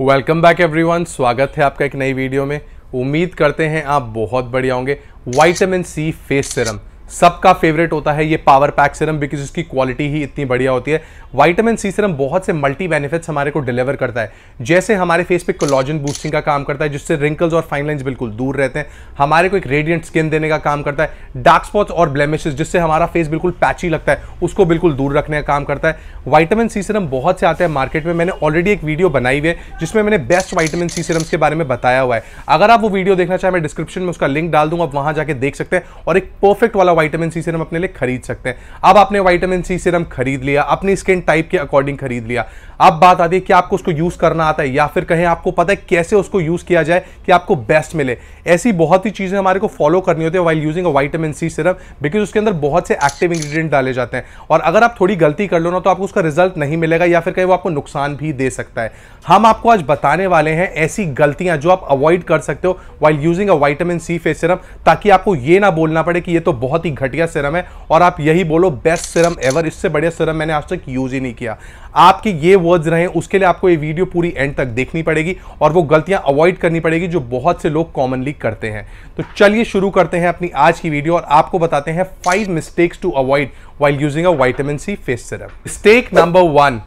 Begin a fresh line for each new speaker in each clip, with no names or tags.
welcome back everyone स्वागत है आपका एक नई वीडियो में उम्मीद करते हैं आप बहुत बढ़िया होंगे वाइटामिन सी फेस सिरम सबका फेवरेट होता है ये पावर पैक सिरम बिकॉज इसकी क्वालिटी ही इतनी बढ़िया होती है वाइटामिन सी सिरम बहुत से मल्टी बेनिफिट्स हमारे को डिलीवर करता है जैसे हमारे फेस पे कोलॉजन बूस्टिंग का काम करता है जिससे रिंकल्स और फाइन लाइन्स बिल्कुल दूर रहते हैं हमारे को एक रेडियंट स्किन देने का काम करता है डार्क स्पॉट्स और ब्लेमिशेज जिससे हमारा फेस बिल्कुल पैची लगता है उसको बिल्कुल दूर रखने का काम करता है वाइटामिन सी सिरम बहुत से आते हैं मार्केट में मैंने ऑलरेडी एक वीडियो बनाई हुई है जिसमें मैंने बेस्ट वाइटामिन सी सिरम्स के बारे में बताया हुआ है अगर आप वो वीडियो देखना चाहें मैं डिस्क्रिप्शन में उसका लिंक डाल दूंगा आप वहां जाके देख सकते हैं और एक परफेक्ट वाला वाइटामिन सी सीरम अपने लिए खरीद सकते हैं अब आपने वाइटामिन सी सीरम खरीद लिया अपनी स्किन टाइप के अकॉर्डिंग खरीद लिया अब बात आती है कि आपको उसको यूज़ करना आता है या फिर कहें आपको पता है कैसे उसको यूज़ किया जाए कि आपको बेस्ट मिले ऐसी बहुत ही चीज़ें हमारे को फॉलो करनी होती है while using a vitamin C syrup because उसके अंदर बहुत से एक्टिव इंग्रीडियंट डाले जाते हैं और अगर आप थोड़ी गलती कर लो ना तो आपको उसका रिजल्ट नहीं मिलेगा या फिर कहीं वो आपको नुकसान भी दे सकता है हम आपको आज बताने वाले हैं ऐसी गलतियां जो आप अवॉइड कर सकते हो while using a vitamin C face serum ताकि आपको ये ना बोलना पड़े कि ये तो बहुत ही घटिया सिरम है और आप यही बोलो बेस्ट सिरम एवर इससे बढ़िया सिरम मैंने आज तक यूज ही नहीं किया आपकी ये वर्ड्स रहे उसके लिए आपको ये वीडियो पूरी एंड तक देखनी पड़ेगी और वो गलतियां अवॉइड करनी पड़ेगी जो बहुत से लोग कॉमनली करते हैं तो चलिए शुरू करते हैं अपनी आज की वीडियो और आपको बताते हैं five mistakes to avoid while using a vitamin C face syrup mistake number one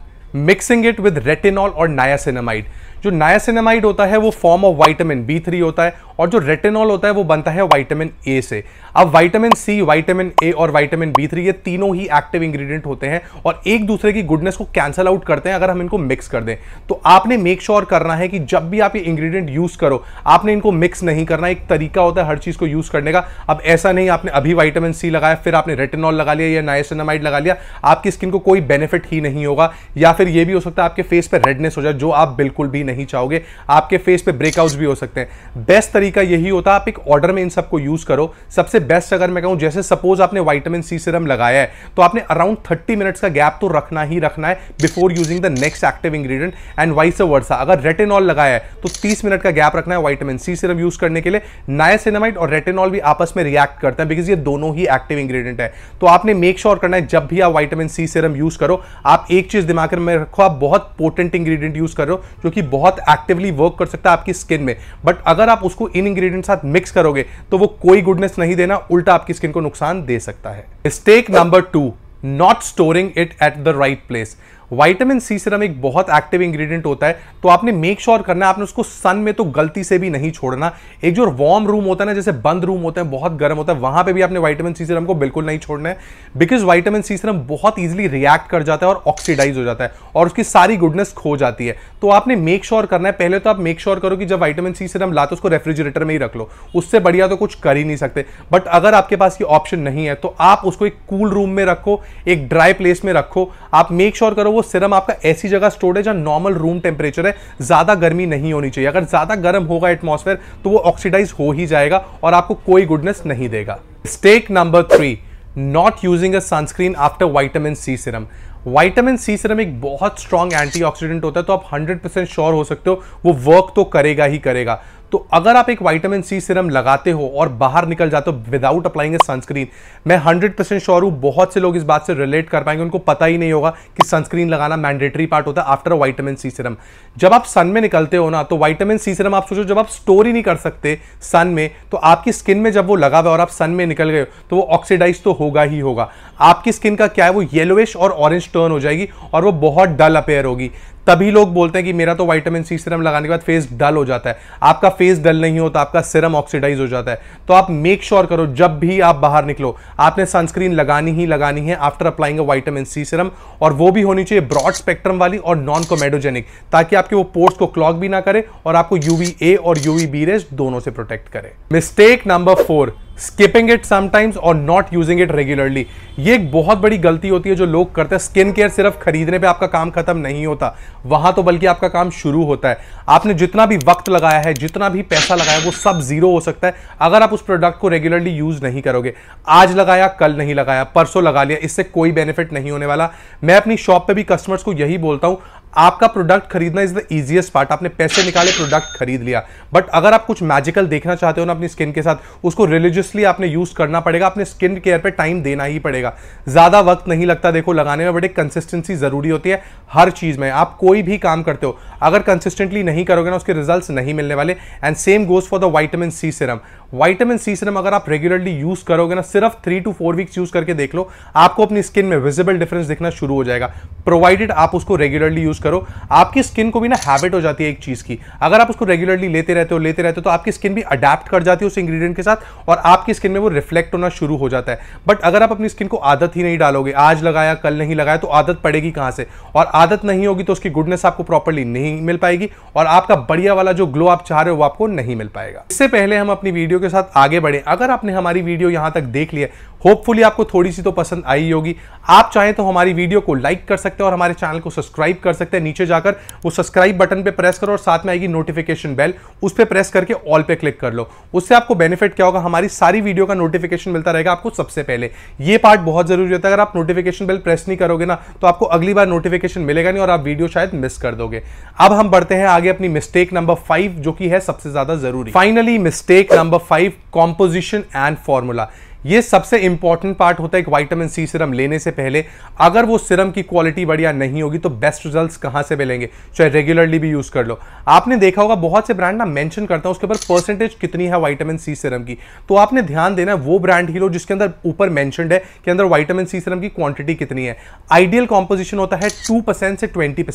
mixing it with retinol और नायासिनामाइड जो नायासिनामाइड होता है वो form of vitamin B three होता है और जो रेटेनॉल होता है वो बनता है वाइटामिन ए से अब वाइटामिन सी वाइटामिन ए और वाइटामिन बी थ्री ये तीनों ही एक्टिव इंग्रेडिएंट होते हैं और एक दूसरे की गुडनेस को कैंसल आउट करते हैं अगर हम इनको मिक्स कर दें तो आपने मेक श्योर sure करना है कि जब भी आप ये इंग्रेडिएंट यूज़ करो आपने इनको मिक्स नहीं करना एक तरीका होता है हर चीज़ को यूज़ करने का अब ऐसा नहीं आपने अभी वाइटामिन सी लगाया फिर आपने रेटेनॉल लगा लिया या नाइसिनामाइड लगा लिया आपकी स्किन को कोई बेनिफिट ही नहीं होगा या फिर ये भी हो सकता है आपके फेस पर रेडनेस हो जाए जो आप बिल्कुल भी नहीं चाहोगे आपके फेस पर ब्रेकआउट भी हो सकते हैं बेस्ट तरीके तरीका यही होता है आप एक ऑर्डर में इन सबको यूज करो सबसे बेस्ट अगर मैं कहूं जैसे सपोज आपने वाइटामिन सी सिरम लगाया है तो आपने अराउंड थर्टी मिनट्स का गैप तो रखना ही रखना है before using the next active ingredient and vice versa अगर रेटेनॉल लगाया है तो तीस मिनट का गैप रखना है वाइटामिन सी सिरम यूज करने के लिए नायासिनामाइड और रेटेनॉल भी आपस में रिएक्ट करते हैं बिकॉज ये दोनों ही एक्टिव इंग्रेडिएंट है तो आपने मेक श्योर sure करना है जब भी आप वाइटामिन सी सिरम यूज करो आप एक चीज दिमाग में रखो आप बहुत पोटेंट इंग्रेडिएंट यूज करो जो कि बहुत एक्टिवली वर्क कर सकता है आपकी स्किन में बट अगर आप उसको तीन इंग्रेडिएंट साथ मिक्स करोगे तो वो कोई गुडनेस नहीं देना उल्टा आपकी स्किन को नुकसान दे सकता है mistake number two not storing it at the right place vitamin C serum एक बहुत एक्टिव इंग्रेडिएंट होता है तो आपने मेक श्योर sure करना है आपने उसको सन में तो गलती से भी नहीं छोड़ना एक जो वार्म रूम होता है ना जैसे बंद रूम होता है बहुत गर्म होता है वहां पर भी आपने वाइटामिन सी सिरम को बिल्कुल नहीं छोड़ना है बिकॉज वाइटामिन सी सिरम बहुत ईजिली रिएक्ट कर जाता है और ऑक्सीडाइज हो जाता है और उसकी सारी गुडनेस खो जाती है तो आपने मेक श्योर sure करना है पहले तो आप मेक श्योर sure करो कि जब वाइटामिन सी सिरम लाते उसको रेफ्रिजरेटर में ही रख लो उससे बढ़िया तो कुछ कर ही नहीं सकते बट अगर आपके पास ये ऑप्शन नहीं है तो आप उसको एक कूल रूम में रखो एक ड्राई प्लेस में रखो आप मेक श्योर sure करो वो सिरम आपका ऐसी जगह स्टोर है जहां नॉर्मल रूम टेम्परेचर है ज़्यादा गर्मी नहीं होनी चाहिए अगर ज़्यादा गर्म होगा एटमोसफेयर तो वो ऑक्सीडाइज हो ही जाएगा और आपको कोई गुडनेस नहीं देगा mistake number three not using a sunscreen after vitamin C serum vitamin C serum एक बहुत स्ट्रॉन्ग एंटीऑक्सीडेंट होता है तो आप 100% परसेंट श्योर हो सकते हो वो वर्क तो करेगा ही करेगा तो अगर आप एक वाइटामिन सी सिरम लगाते हो और बाहर निकल जाते हो विदाउट अप्लाइंग सनस्क्रीन मैं हंड्रेड परसेंट श्योर हूँ बहुत से लोग इस बात से रिलेट कर पाएंगे उनको पता ही नहीं होगा कि सनस्क्रीन लगाना मैंडेटरी पार्ट होता है आफ्टर वाइटामिन सी सिरम जब आप सन में निकलते हो ना तो वाइटामिन सी सिरम आप सोचो जब आप स्टोर ही नहीं कर सकते सन में तो आपकी स्किन में जब वो लगा हुआ और आप सन में निकल गए तो वो ऑक्सीडाइज तो होगा ही होगा आपकी स्किन का क्या है वो येलोइश और ऑरेंज टर्न हो जाएगी और वो बहुत डल अपेयर होगी तभी लोग बोलते हैं कि मेरा तो वाइटामिन सी सिरम लगाने के बाद फेस डल हो जाता है आपका फेस डल नहीं होता आपका सिरम ऑक्सीडाइज हो जाता है तो आप मेक श्योर sure करो जब भी आप बाहर निकलो आपने सनस्क्रीन लगानी ही लगानी है after applying vitamin C serum और वो भी होनी चाहिए ब्रॉड स्पेक्ट्रम वाली और नॉन कोमेडोजेनिक ताकि आपके वो पोर्ट्स को क्लॉक भी ना करे और आपको यूवी और यूवी बी रेस दोनों से प्रोटेक्ट करे mistake number four skipping it sometimes और नॉट यूजिंग इट रेगुलरली ये एक बहुत बड़ी गलती होती है जो लोग करते हैं स्किन केयर सिर्फ खरीदने पे आपका काम खत्म नहीं होता वहां तो बल्कि आपका काम शुरू होता है आपने जितना भी वक्त लगाया है जितना भी पैसा लगाया वो सब जीरो हो सकता है अगर आप उस प्रोडक्ट को रेगुलरली यूज नहीं करोगे आज लगाया कल नहीं लगाया परसों लगा लिया इससे कोई बेनिफिट नहीं होने वाला मैं अपनी शॉप पर भी कस्टमर्स को यही बोलता हूं आपका प्रोडक्ट खरीदना इज द इजिएस्ट पार्ट आपने पैसे निकाले प्रोडक्ट खरीद लिया बट अगर आप कुछ मैजिकल देखना चाहते हो ना अपनी स्किन के साथ उसको रिलीजियसली आपने यूज करना पड़ेगा अपने स्किन केयर पे टाइम देना ही पड़ेगा ज़्यादा वक्त नहीं लगता देखो लगाने में बट एक कंसिस्टेंसी ज़रूरी होती है हर चीज़ में आप कोई भी काम करते हो अगर कंसिस्टेंटली नहीं करोगे ना उसके रिजल्ट नहीं मिलने वाले and same goes for the vitamin C serum vitamin C serum अगर आप रेगुलरली यूज़ करोगे ना सिर्फ three to four weeks use करके देख लो आपको अपनी स्किन में विजिबल डिफरेंस दिखना शुरू हो जाएगा प्रोवाइडेड आप उसको रेगुलरली यूज़ करो आपकी स्किन को भी ना हैबिट हो जाती है एक चीज़ की अगर आप उसको रेगुलरली लेते रहते हो लेते रहते हो तो आपकी स्किन भी अडेप्ट कर जाती है उस इंग्रीडियंट के साथ और आपकी स्किन में वो रिफ्लेक्ट होना शुरू हो जाता है बट अगर आप अपनी स्किन को आदत ही नहीं डालोगे आज लगाया कल नहीं लगाया तो आदत पड़ेगी कहां से और आदत नहीं होगी तो उसकी गुडनेस आपको प्रॉपरली नहीं मिल पाएगी और आपका बढ़िया वाला जो ग्लो आप चाह रहे हो वो आपको नहीं मिल पाएगा इससे पहले हम अपनी वीडियो के साथ आगे बढ़े अगर आपने हमारी वीडियो यहां तक देख लिया होपफुली आपको थोड़ी सी तो पसंद आई होगी आप चाहें तो हमारी वीडियो को लाइक कर सकते हैं और हमारे चैनल को सब्सक्राइब कर सकते हैं नीचे जाकर वो सब्सक्राइब बटन पे प्रेस करो और साथ में आएगी नोटिफिकेशन बेल उस पर प्रेस करके ऑल पे क्लिक कर लो उससे आपको बेनिफिट क्या होगा हमारी सारी वीडियो का नोटिफिकेशन मिलता रहेगा आपको सबसे पहले ये पार्ट बहुत जरूरी होता है अगर आप नोटिफिकेशन बेल प्रेस नहीं करोगे ना तो आपको अगली बार नोटिफिकेशन मिलेगा नहीं और आप वीडियो शायद मिस कर दोगे अब हम बढ़ते हैं आगे अपनी मिस्टेक नंबर फाइव जो कि है सबसे ज्यादा जरूरी finally mistake number five composition and formula ये सबसे इंपॉर्टेंट पार्ट होता है एक वाइटामिन सी सिरम लेने से पहले अगर वो सिरम की क्वालिटी बढ़िया नहीं होगी तो बेस्ट रिजल्ट्स कहां से मिलेंगे चाहे रेगुलरली भी यूज़ कर लो आपने देखा होगा बहुत से ब्रांड ना मेंशन करता हूं उसके ऊपर परसेंटेज कितनी है वाइटामिन सी सिरम की तो आपने ध्यान देना वो ब्रांड ही लो जिसके अंदर ऊपर मैंशन है कि अंदर वाइटामिन सी सिरम की क्वांटिटी कितनी है आइडियल कॉम्पोजिशन होता है टू से ट्वेंटी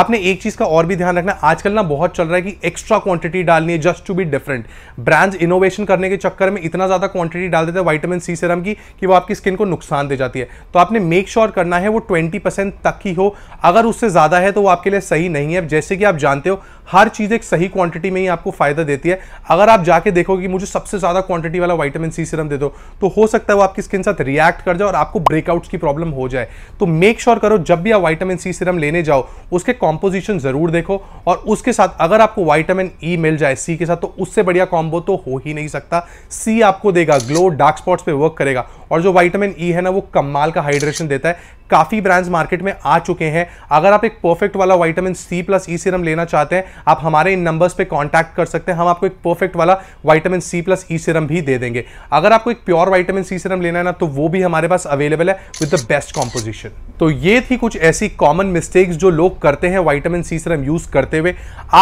आपने एक चीज़ का और भी ध्यान रखना आजकल ना बहुत चल रहा है कि एक्स्ट्रा क्वांटिटी डालनी है just to be different brands innovation करने के चक्कर में इतना ज़्यादा क्वांटिटी डाल देते हैं वाइटामिन सी सीरम की कि वो आपकी स्किन को नुकसान दे जाती है तो आपने मेक श्योर sure करना है वो 20% परसेंट तक ही हो अगर उससे ज़्यादा है तो वो आपके लिए सही नहीं है जैसे कि आप जानते हो हर चीज़ एक सही क्वांटिटी में ही आपको फ़ायदा देती है अगर आप जाके देखोगे कि मुझे सबसे ज़्यादा क्वांटिटी वाला वाइटामिन सी सीरम दे दो तो हो सकता है वो आपकी स्किन साथ रिएक्ट कर जाए और आपको ब्रेकआउट्स की प्रॉब्लम हो जाए तो मेक श्योर sure करो जब भी आप वाइटामिन सी सीरम लेने जाओ उसके कॉम्पोजिशन ज़रूर देखो और उसके साथ अगर आपको वाइटामिन ई e मिल जाए सी के साथ तो उससे बढ़िया कॉम्बो तो हो ही नहीं सकता सी आपको देगा ग्लो डार्क स्पॉट्स पे वर्क करेगा और जो वाइटामिन ई e है ना वो कमाल का हाइड्रेशन देता है काफ़ी ब्रांड्स मार्केट में आ चुके हैं अगर आप एक परफेक्ट वाला vitamin C plus E serum लेना चाहते हैं आप हमारे इन नंबर्स पे कांटेक्ट कर सकते हैं हम आपको एक परफेक्ट वाला vitamin C plus E serum भी दे देंगे अगर आपको एक प्योर वाइटामिन सी सीरम लेना है ना तो वो भी हमारे पास अवेलेबल है विद द बेस्ट कॉम्पोजिशन तो ये थी कुछ ऐसी कॉमन मिस्टेक्स जो लोग करते हैं वाइटामिन सी सीरम यूज करते हुए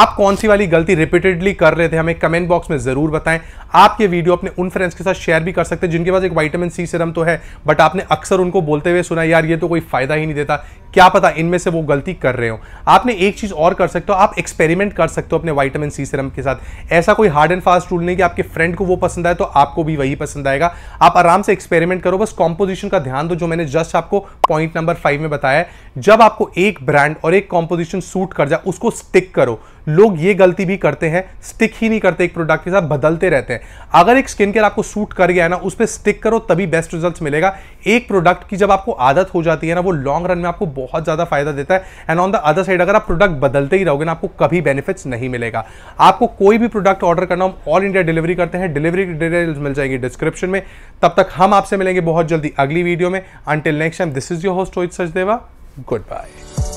आप कौन सी वाली गलती रिपीटेडली कर रहे थे हमें कमेंट बॉक्स में जरूर बताएं आप ये वीडियो अपने उन फ्रेंड्स के साथ शेयर भी कर सकते हैं जिनके पास एक वाइटामिन सी सीरम सिरम तो है बट आपने अक्सर उनको बोलते हुए सुना यार ये तो कोई फ़ायदा ही नहीं देता क्या पता इनमें से वो गलती कर रहे हो आपने एक चीज़ और कर सकते हो आप एक्सपेरिमेंट कर सकते हो अपने वाइटामिन सी सिरम के साथ ऐसा कोई हार्ड एंड फास्ट रूल नहीं कि आपके फ्रेंड को वो पसंद आए तो आपको भी वही पसंद आएगा आप आराम से एक्सपेरिमेंट करो बस कॉम्पोजिशन का ध्यान दो जो मैंने जस्ट आपको पॉइंट नंबर फाइव में बताया जब आपको एक ब्रांड और एक कॉम्पोजिशन सूट कर जाए उसको स्टिक करो लोग ये गलती भी करते हैं स्टिक ही नहीं करते एक प्रोडक्ट के साथ बदलते रहते हैं अगर एक स्किन केयर आपको सूट कर गया है ना उस पर स्टिक करो तभी बेस्ट रिजल्ट मिलेगा एक प्रोडक्ट की जब आपको आदत हो जाती है ना वो लॉन्ग रन में आपको बहुत ज़्यादा फायदा देता है and on the other side अगर आप प्रोडक्ट बदलते ही रहोगे ना आपको कभी बेनिफिट्स नहीं मिलेगा आपको कोई भी प्रोडक्ट ऑर्डर करना हम ऑल इंडिया डिलीवरी करते हैं डिलीवरी की डिटेल्स मिल जाएगी डिस्क्रिप्शन में तब तक हम आपसे मिलेंगे बहुत जल्दी अगली वीडियो में until next time this is your host Rohit Sachdeva good bye